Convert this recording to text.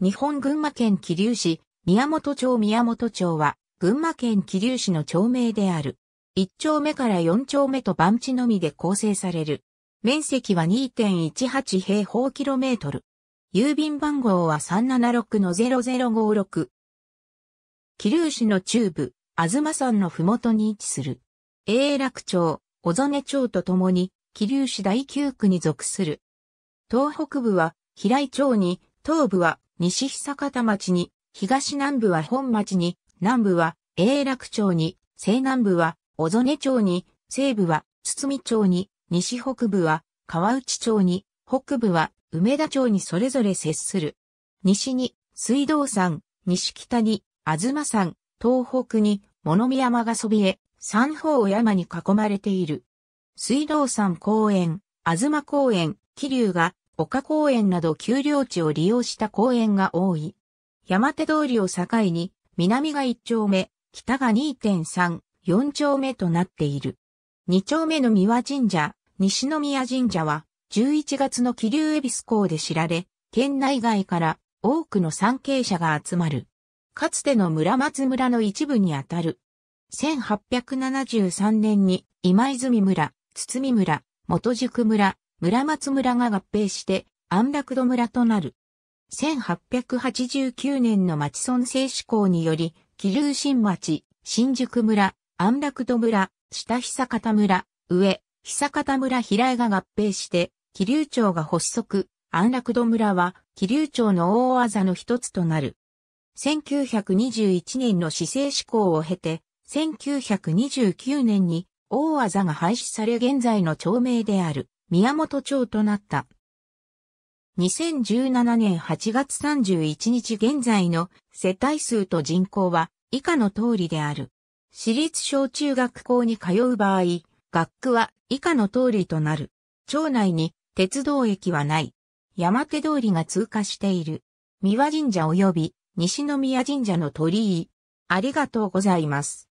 日本群馬県桐生市、宮本町宮本町は、群馬県桐生市の町名である。1丁目から4丁目と番地のみで構成される。面積は2.18平方キロメートル。郵便番号は376の0056。桐生市の中部、東山のふもとに位置する。永楽町、小曽根町とともに、桐生市第9区に属する。東北部は、平井町に、東部は西久方町に、東南部は本町に、南部は永楽町に、西南部は小曽根町に、西部は堤町に、西北部は川内町に、北部は梅田町にそれぞれ接する。西に水道山、西北に東山、東北に物見山がそびえ、三方を山に囲まれている。水道山公園、東公園、気流が丘公園など丘陵地を利用した公園が多い。山手通りを境に、南が1丁目、北が2.3、4丁目となっている。2丁目の三輪神社、西宮神社は、11月の気流恵比寿港で知られ、県内外から多くの参詣者が集まる。かつての村松村の一部にあたる。1873年に今泉村、堤村、元宿村、村松村が合併して安楽戸村となる。1889年の町村制施行により、桐生新町、新宿村、安楽戸村、下久方村、上、久方村平井が合併して、桐生町が発足、安楽戸村は桐生町の大技の一つとなる。1921年の市政施行を経て、1929年に大技が廃止され現在の町名である。宮本町となった。2017年8月31日現在の世帯数と人口は以下の通りである。私立小中学校に通う場合、学区は以下の通りとなる。町内に鉄道駅はない。山手通りが通過している。三輪神社及び西宮神社の鳥居。ありがとうございます。